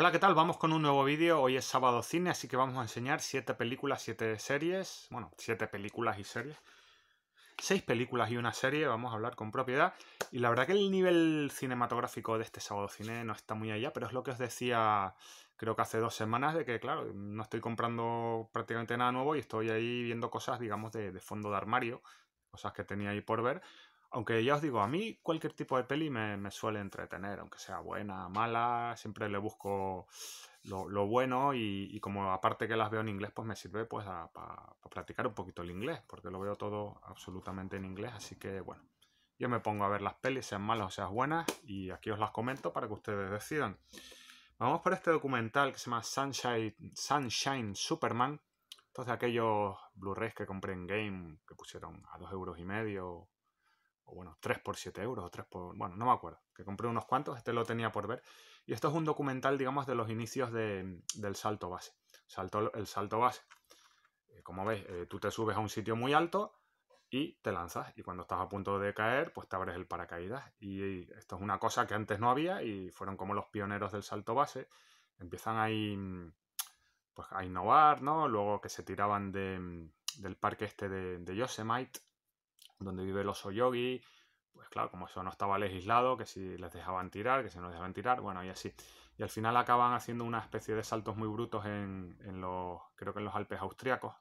Hola, ¿qué tal? Vamos con un nuevo vídeo. Hoy es sábado cine, así que vamos a enseñar siete películas, siete series. Bueno, siete películas y series. Seis películas y una serie, vamos a hablar con propiedad. Y la verdad que el nivel cinematográfico de este sábado cine no está muy allá, pero es lo que os decía creo que hace dos semanas, de que, claro, no estoy comprando prácticamente nada nuevo y estoy ahí viendo cosas, digamos, de, de fondo de armario, cosas que tenía ahí por ver. Aunque ya os digo, a mí cualquier tipo de peli me, suele entretener, aunque sea buena, mala, siempre le busco lo, bueno y, como aparte que las veo en inglés, pues me sirve pues para platicar un poquito el inglés, porque lo veo todo absolutamente en inglés, así que bueno, yo me pongo a ver las pelis, sean malas o sean buenas, y aquí os las comento para que ustedes decidan. Vamos por este documental que se llama Sunshine, Sunshine Superman, entonces aquellos Blu-rays que compré en Game, que pusieron a dos euros y medio o bueno, 3 por 7 euros, o 3 por, bueno, no me acuerdo, que compré unos cuantos, este lo tenía por ver, y esto es un documental, digamos, de los inicios mm, del salto base. Salto, el salto base, eh, como ves eh, tú te subes a un sitio muy alto y te lanzas, y cuando estás a punto de caer, pues te abres el paracaídas, y esto es una cosa que antes no había, y fueron como los pioneros del salto base, empiezan ahí, mm, pues a innovar, ¿no? Luego que se tiraban mm, del parque este de, de Yosemite, donde vive el oso yogi, pues claro, como eso no estaba legislado, que si les dejaban tirar, que si no les dejaban tirar, bueno, y así. Y al final acaban haciendo una especie de saltos muy brutos en, en los, creo que en los Alpes austriacos.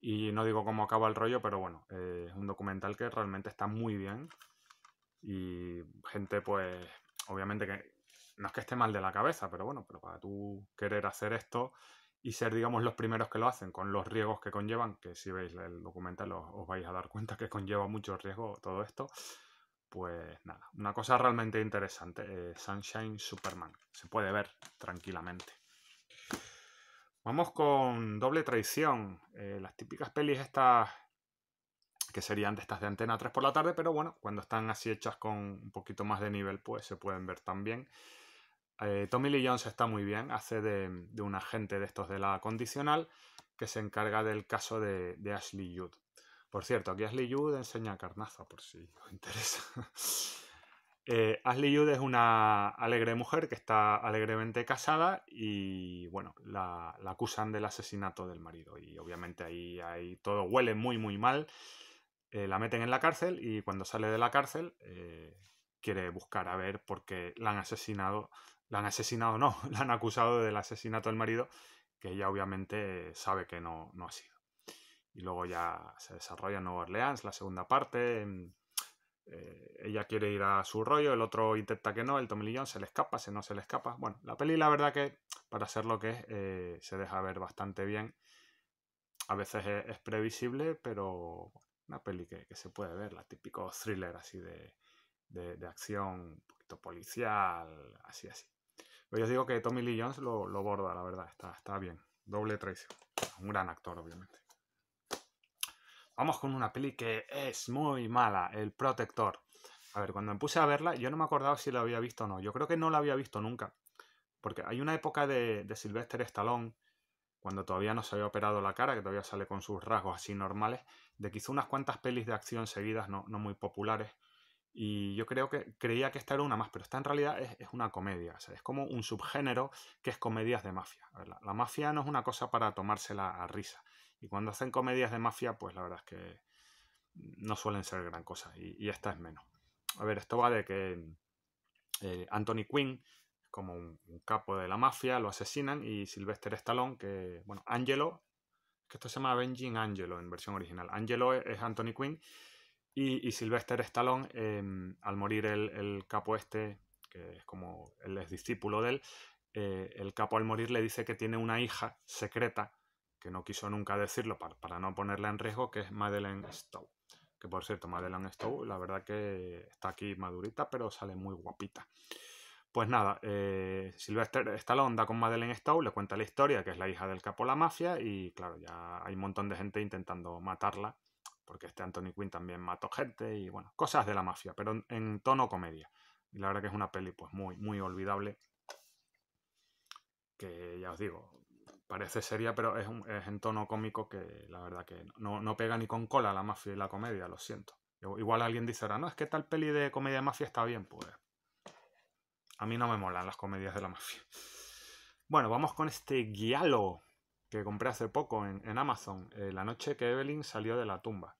Y no digo cómo acaba el rollo, pero bueno, eh, es un documental que realmente está muy bien. Y gente, pues, obviamente que no es que esté mal de la cabeza, pero bueno, pero para tú querer hacer esto, y ser, digamos, los primeros que lo hacen, con los riesgos que conllevan, que si veis el documental os, vais a dar cuenta que conlleva mucho riesgo todo esto. Pues nada, una cosa realmente interesante, eh, Sunshine Superman, se puede ver tranquilamente. Vamos con Doble Traición, eh, las típicas pelis estas que serían de estas de antena 3 por la tarde, pero bueno, cuando están así hechas con un poquito más de nivel, pues se pueden ver también. Eh, Tommy Lee Jones está muy bien, hace de, un agente de estos de la condicional que se encarga del caso de, Ashley Judd. Por cierto, aquí Ashley Judd enseña carnaza, por si os interesa. Eh, Ashley Judd es una alegre mujer que está alegremente casada y, bueno, la, acusan del asesinato del marido. Y obviamente ahí, todo huele muy, muy mal. Eh, la meten en la cárcel y cuando sale de la cárcel quiere buscar a ver por qué la han asesinado la han asesinado, no, la han acusado del asesinato del marido, que ella obviamente sabe que no, no ha sido. Y luego ya se desarrolla en Nueva Orleans, la segunda parte. Eh, ella quiere ir a su rollo, el otro intenta que no, el Tommy se le escapa, se no se le escapa. Bueno, la peli la verdad que para ser lo que es eh, se deja ver bastante bien. A veces es, previsible, pero una peli que, se puede ver, la típico thriller así de, de acción, un poquito policial, así, así. Pero yo digo que Tommy Lee Jones lo, borda, la verdad, está, está bien. Doble traición. Un gran actor, obviamente. Vamos con una peli que es muy mala, El Protector. A ver, cuando me puse a verla, yo no me acordaba si la había visto o no. Yo creo que no la había visto nunca. Porque hay una época de, de Sylvester Stallone, cuando todavía no se había operado la cara, que todavía sale con sus rasgos así normales, de que hizo unas cuantas pelis de acción seguidas, no, no muy populares, y yo creo que creía que esta era una más, pero esta en realidad es, una comedia. es como un subgénero que es comedias de mafia. la, mafia no es una cosa para tomársela a risa. Y cuando hacen comedias de mafia, pues la verdad es que no suelen ser gran cosa. Y, esta es menos. A ver, esto va de que eh, Anthony Quinn, como un, capo de la mafia, lo asesinan y Sylvester Stallone, que, bueno, Angelo, que esto se llama Benjamin Angelo en versión original. Angelo es Anthony Quinn y, y Sylvester Stallone, em, al morir el, capo este, que es como el es discípulo de él, eh, el capo al morir le dice que tiene una hija secreta, que no quiso nunca decirlo para, para no ponerla en riesgo, que es Madeleine Stowe. Que por cierto, Madeleine Stowe, la verdad que está aquí madurita, pero sale muy guapita. Pues nada, eh, Sylvester Stallone da con Madeleine Stowe, le cuenta la historia, que es la hija del capo la mafia, y claro, ya hay un montón de gente intentando matarla porque este Anthony Quinn también mató gente y bueno, cosas de la mafia, pero en, tono comedia. Y la verdad que es una peli pues muy, muy olvidable, que ya os digo, parece seria, pero es, en tono cómico que la verdad que no, pega ni con cola la mafia y la comedia, lo siento. Igual alguien dice ah, no, es que tal peli de comedia de mafia está bien, pues a mí no me molan las comedias de la mafia. Bueno, vamos con este guialo que compré hace poco en, Amazon, eh, La noche que Evelyn salió de la tumba.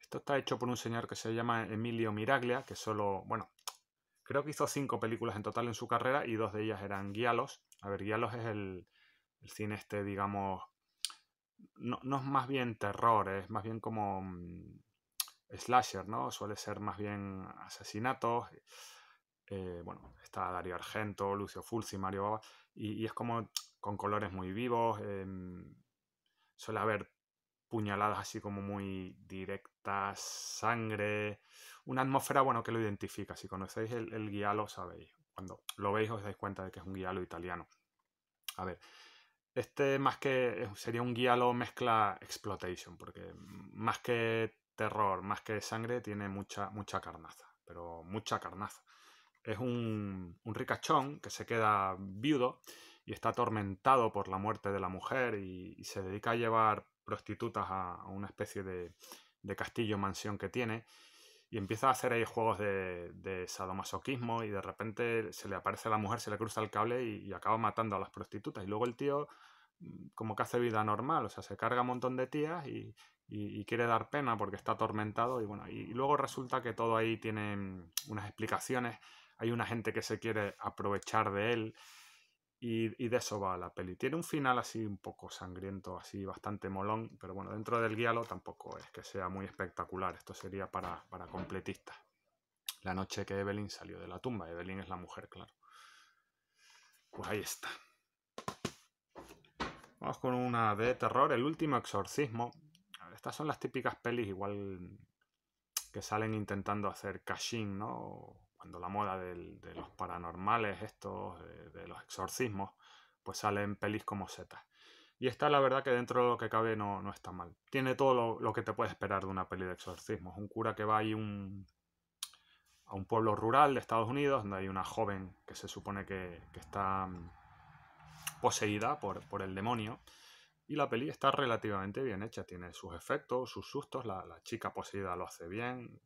Esto está hecho por un señor que se llama Emilio Miraglia, que solo, bueno, creo que hizo cinco películas en total en su carrera y dos de ellas eran Guialos. A ver, Guialos es el, cine este, digamos, no, es más bien terror, es más bien como mm, slasher, ¿no? Suele ser más bien asesinatos. Eh, bueno, está Dario Argento, Lucio Fulci, Mario Baba, y, es como con colores muy vivos, em, suele haber puñaladas así como muy directas, sangre, una atmósfera, bueno, que lo identifica, si conocéis el, guialo sabéis, cuando lo veis os dais cuenta de que es un guialo italiano. A ver, este más que eh, sería un guialo mezcla exploitation, porque más que terror, más que sangre, tiene mucha, mucha carnaza, pero mucha carnaza es un, un ricachón que se queda viudo y está atormentado por la muerte de la mujer y, se dedica a llevar prostitutas a, una especie de, castillo, mansión que tiene y empieza a hacer ahí juegos de, sadomasoquismo y de repente se le aparece a la mujer, se le cruza el cable y, acaba matando a las prostitutas. Y luego el tío mm, como que hace vida normal, o sea, se carga un montón de tías y, y quiere dar pena porque está atormentado y bueno, y, luego resulta que todo ahí tiene mm, unas explicaciones hay una gente que se quiere aprovechar de él y, de eso va la peli. Tiene un final así un poco sangriento, así bastante molón, pero bueno, dentro del guialo tampoco es que sea muy espectacular, esto sería para, para completistas. La noche que Evelyn salió de la tumba, Evelyn es la mujer, claro. Pues ahí está. Vamos con una de terror, El último exorcismo. Estas son las típicas pelis igual que salen intentando hacer cashing, ¿no? cuando la moda de los paranormales, estos, de, los exorcismos, pues salen pelis como setas. Y esta, la verdad, que dentro de lo que cabe no, no está mal. Tiene todo lo, que te puedes esperar de una peli de exorcismos. Un cura que va ahí un, a un pueblo rural de Estados Unidos, donde hay una joven que se supone que, está mm, poseída por, el demonio. Y la peli está relativamente bien hecha, tiene sus efectos, sus sustos, la chica poseída lo hace bien,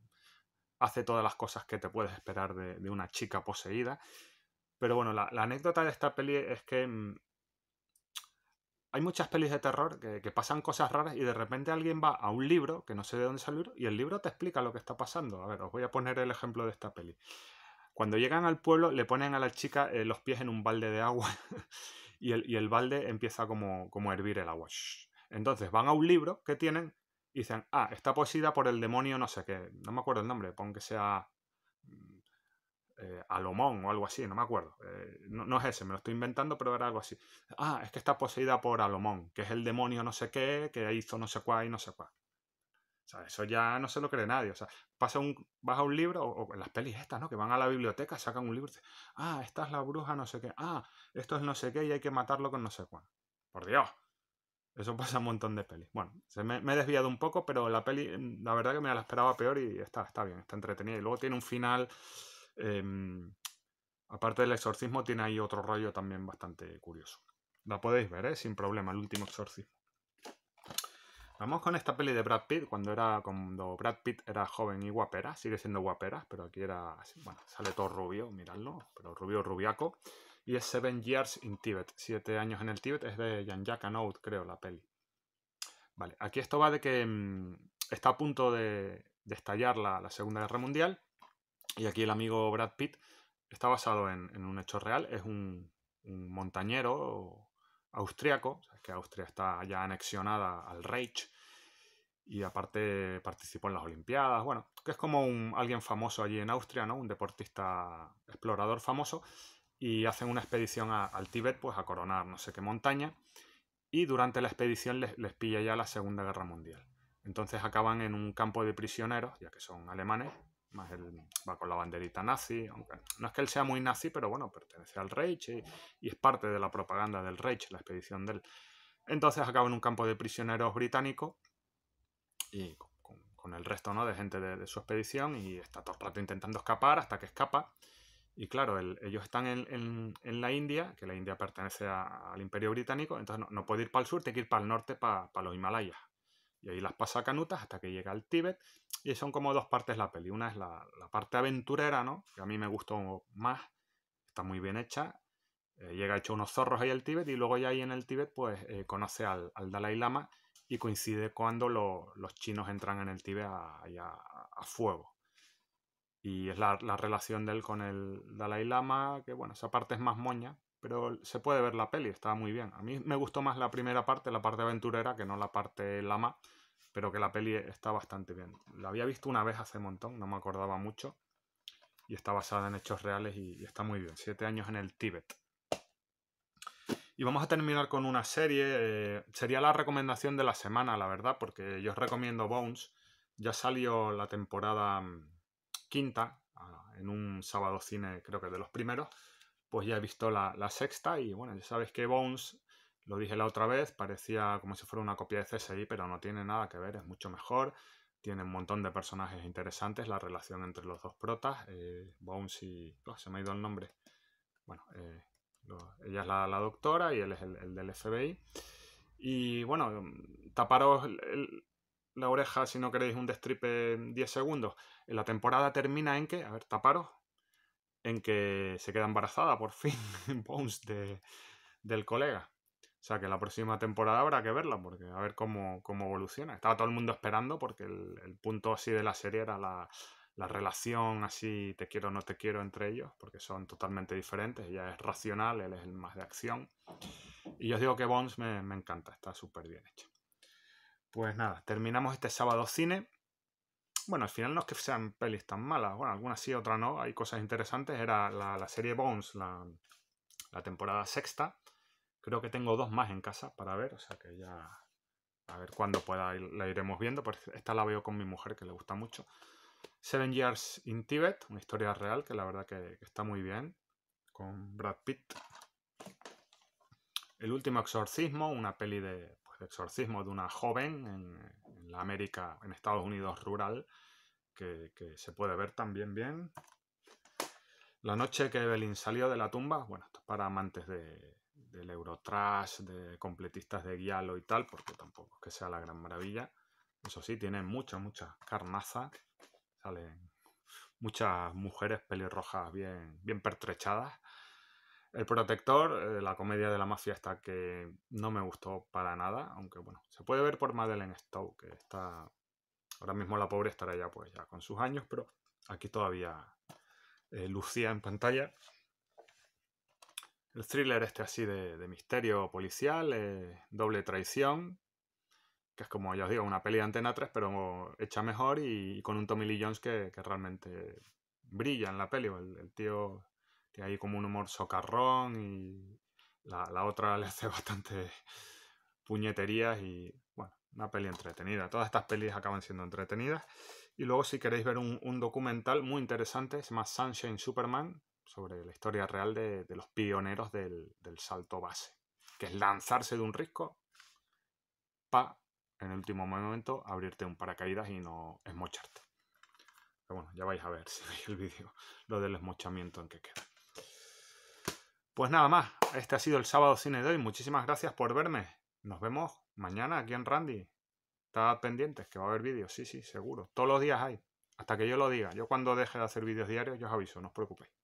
hace todas las cosas que te puedes esperar de, una chica poseída. Pero bueno, la, anécdota de esta peli es que mm, hay muchas pelis de terror que, pasan cosas raras y de repente alguien va a un libro, que no sé de dónde salió, y el libro te explica lo que está pasando. A ver, os voy a poner el ejemplo de esta peli. Cuando llegan al pueblo le ponen a la chica eh, los pies en un balde de agua y, el, balde empieza como, como a hervir el agua. Entonces van a un libro que tienen dicen, ah, está poseída por el demonio, no sé qué, no me acuerdo el nombre, pon que sea mm, eh, Alomón o algo así, no me acuerdo. Eh, no, es ese, me lo estoy inventando, pero era algo así. Ah, es que está poseída por Alomón, que es el demonio no sé qué, que hizo no sé cuál y no sé cuál. O sea, eso ya no se lo cree nadie. O sea, pasa un, vas a un libro, o, las pelis estas, ¿no? Que van a la biblioteca, sacan un libro y dicen, ah, esta es la bruja, no sé qué, ah, esto es no sé qué y hay que matarlo con no sé cuál. Por Dios. Eso pasa un montón de pelis. Bueno, me, he desviado un poco, pero la peli, mm, la verdad que me la esperaba peor y está, está bien, está entretenida. Y luego tiene un final. Em, aparte del exorcismo, tiene ahí otro rollo también bastante curioso. La podéis ver, ¿eh? sin problema, el último exorcismo. Vamos con esta peli de Brad Pitt, cuando era cuando Brad Pitt era joven y guapera, sigue siendo guapera, pero aquí era, bueno, sale todo rubio, miradlo, pero rubio rubiaco. Y es Seven Years in Tibet. Siete años en el Tíbet. Es de Jan jacques creo, la peli. Vale, aquí esto va de que mm, está a punto de, estallar la, Segunda Guerra Mundial. Y aquí el amigo Brad Pitt está basado en, un hecho real. Es un, montañero austriaco, o que Austria está ya anexionada al Reich y aparte participó en las Olimpiadas, bueno, que es como alguien famoso allí en Austria, ¿no? Un deportista explorador famoso y hacen una expedición al Tíbet, pues a coronar no sé qué montaña, y durante la expedición les, pilla ya la Segunda Guerra Mundial. Entonces acaban en un campo de prisioneros, ya que son alemanes, más él va con la banderita nazi, aunque no es que él sea muy nazi, pero bueno, pertenece al Reich y, es parte de la propaganda del Reich, la expedición del... Entonces acaba en un campo de prisioneros británico. y con, el resto ¿no? de gente de, de su expedición y está todo el rato intentando escapar hasta que escapa y claro, ellos están en, la India, que la India pertenece al Imperio Británico, entonces no, puede ir para el sur, tiene que ir para el norte, para, los Himalayas. Y ahí las pasa a canutas hasta que llega al Tíbet. Y son como dos partes la peli. Una es la, parte aventurera, ¿no? Que a mí me gustó más, está muy bien hecha. Eh, llega hecho unos zorros ahí al Tíbet y luego ya ahí en el Tíbet pues eh, conoce al, Dalai Lama y coincide cuando los chinos entran en el Tíbet a fuego. Y es la, relación de él con el Dalai Lama, que bueno, esa parte es más moña, pero se puede ver la peli, está muy bien. A mí me gustó más la primera parte, la parte aventurera, que no la parte Lama, pero que la peli está bastante bien. La había visto una vez hace un montón, no me acordaba mucho, y está basada en hechos reales y, está muy bien. Siete años en el Tíbet. Y vamos a terminar con una serie. Eh, sería la recomendación de la semana, la verdad, porque yo os recomiendo Bones. Ya salió la temporada mm, quinta, en un sábado cine creo que de los primeros, pues ya he visto la, sexta y bueno, ya sabes que Bones, lo dije la otra vez, parecía como si fuera una copia de CSI, pero no tiene nada que ver, es mucho mejor, tiene un montón de personajes interesantes, la relación entre los dos protas, eh, Bones y... Oh, se me ha ido el nombre. Bueno, eh, ella es la, doctora y él es el, el del FBI. Y bueno, taparos el, la oreja si no queréis un destripe en 10 segundos. La temporada termina en que, a ver, taparos, en que se queda embarazada por fin Bones de, del colega. O sea que la próxima temporada habrá que verla, porque a ver cómo, evoluciona. Estaba todo el mundo esperando, porque el, punto así de la serie era la, relación así, te quiero o no te quiero entre ellos, porque son totalmente diferentes. Ella es racional, él es el más de acción. Y yo os digo que Bones me, me encanta, está súper bien hecho. Pues nada, terminamos este sábado cine. Bueno, al final no es que sean pelis tan malas. Bueno, algunas sí, otras no. Hay cosas interesantes. Era la, serie Bones, la, temporada sexta. Creo que tengo dos más en casa para ver. O sea que ya... A ver cuándo pueda la iremos viendo. esta la veo con mi mujer, que le gusta mucho. Seven Years in Tibet, una historia real que la verdad que está muy bien. Con Brad Pitt. El último exorcismo, una peli de, exorcismo de una joven en, la América, en Estados Unidos rural, que, se puede ver también bien. La noche que Evelyn salió de la tumba, bueno, esto es para amantes de, del Eurotrash, de completistas de Guialo y tal, porque tampoco es que sea la gran maravilla. Eso sí, tiene mucha, mucha carnaza. Salen muchas mujeres pelirrojas bien, bien pertrechadas. El Protector, eh, la comedia de la mafia esta que no me gustó para nada, aunque bueno, se puede ver por Madeleine Stowe, que está ahora mismo la pobre estará ya pues ya con sus años, pero aquí todavía eh, lucía en pantalla. El thriller este así de, misterio policial, eh, doble traición, que es como ya os digo, una peli de Antena 3, pero hecha mejor y, con un Tommy Lee Jones que, realmente brilla en la peli. el, tío y hay como un humor socarrón y la, otra le hace bastante puñeterías y bueno, una peli entretenida. Todas estas pelis acaban siendo entretenidas. Y luego si queréis ver un, documental muy interesante, es más Sunshine Superman, sobre la historia real de, los pioneros del, del, salto base, que es lanzarse de un risco para, en el último momento, abrirte un paracaídas y no esmocharte. Pero bueno, ya vais a ver si veis el vídeo, lo del esmochamiento en que queda. Pues nada más, este ha sido el sábado cine de hoy. Muchísimas gracias por verme. Nos vemos mañana aquí en Randy. Estad pendientes, que va a haber vídeos. Sí, sí, seguro. Todos los días hay. Hasta que yo lo diga. Yo cuando deje de hacer vídeos diarios, yo os aviso, no os preocupéis.